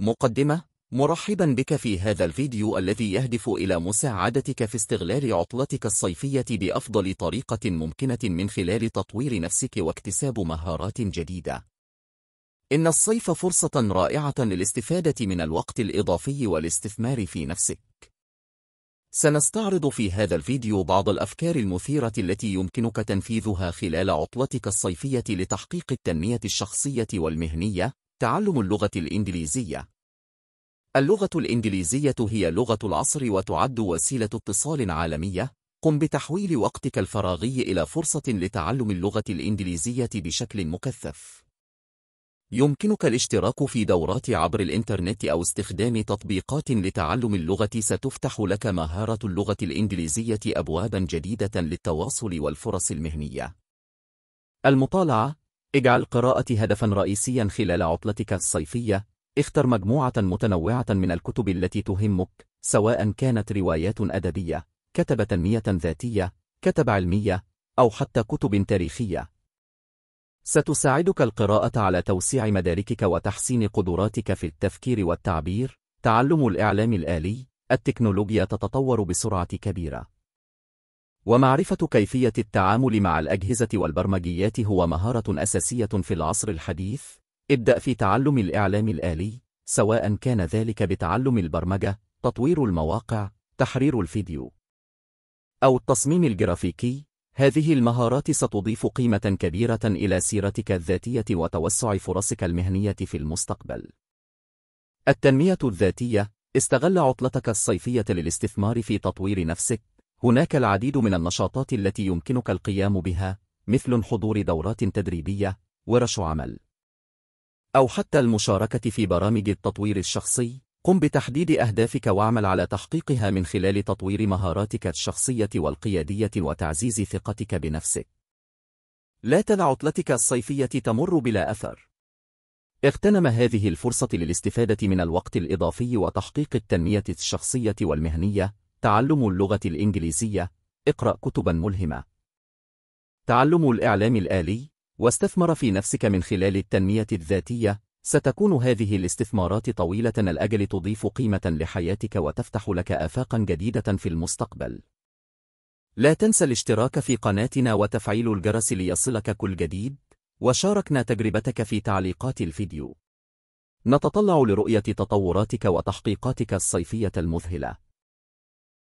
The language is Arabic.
مقدمة مرحبا بك في هذا الفيديو الذي يهدف إلى مساعدتك في استغلال عطلتك الصيفية بأفضل طريقة ممكنة من خلال تطوير نفسك واكتساب مهارات جديدة. إن الصيف فرصة رائعة للاستفادة من الوقت الإضافي والاستثمار في نفسك. سنستعرض في هذا الفيديو بعض الأفكار المثيرة التي يمكنك تنفيذها خلال عطلتك الصيفية لتحقيق التنمية الشخصية والمهنية تعلم اللغة الإنجليزية اللغة الإنجليزية هي لغة العصر وتعد وسيلة اتصال عالمية قم بتحويل وقتك الفراغي إلى فرصة لتعلم اللغة الإنجليزية بشكل مكثف يمكنك الاشتراك في دورات عبر الإنترنت أو استخدام تطبيقات لتعلم اللغة ستفتح لك مهارة اللغة الإنجليزية أبوابا جديدة للتواصل والفرص المهنية المطالعة اجعل قراءة هدفا رئيسيا خلال عطلتك الصيفية اختر مجموعة متنوعة من الكتب التي تهمك سواء كانت روايات أدبية كتب تنمية ذاتية كتب علمية أو حتى كتب تاريخية ستساعدك القراءة على توسيع مداركك وتحسين قدراتك في التفكير والتعبير تعلم الإعلام الآلي التكنولوجيا تتطور بسرعة كبيرة ومعرفة كيفية التعامل مع الأجهزة والبرمجيات هو مهارة أساسية في العصر الحديث ابدأ في تعلم الإعلام الآلي سواء كان ذلك بتعلم البرمجة تطوير المواقع تحرير الفيديو أو التصميم الجرافيكي هذه المهارات ستضيف قيمة كبيرة إلى سيرتك الذاتية وتوسع فرصك المهنية في المستقبل. التنمية الذاتية استغل عطلتك الصيفية للاستثمار في تطوير نفسك هناك العديد من النشاطات التي يمكنك القيام بها مثل حضور دورات تدريبية ورش عمل أو حتى المشاركة في برامج التطوير الشخصي قم بتحديد أهدافك واعمل على تحقيقها من خلال تطوير مهاراتك الشخصية والقيادية وتعزيز ثقتك بنفسك لا تدع عطلتك الصيفية تمر بلا أثر اغتنم هذه الفرصة للاستفادة من الوقت الإضافي وتحقيق التنمية الشخصية والمهنية تعلم اللغة الإنجليزية اقرأ كتبا ملهمة تعلم الإعلام الآلي واستثمر في نفسك من خلال التنمية الذاتية ستكون هذه الاستثمارات طويلة الأجل تضيف قيمة لحياتك وتفتح لك آفاقا جديدة في المستقبل لا تنسى الاشتراك في قناتنا وتفعيل الجرس ليصلك كل جديد وشاركنا تجربتك في تعليقات الفيديو نتطلع لرؤية تطوراتك وتحقيقاتك الصيفية المذهلة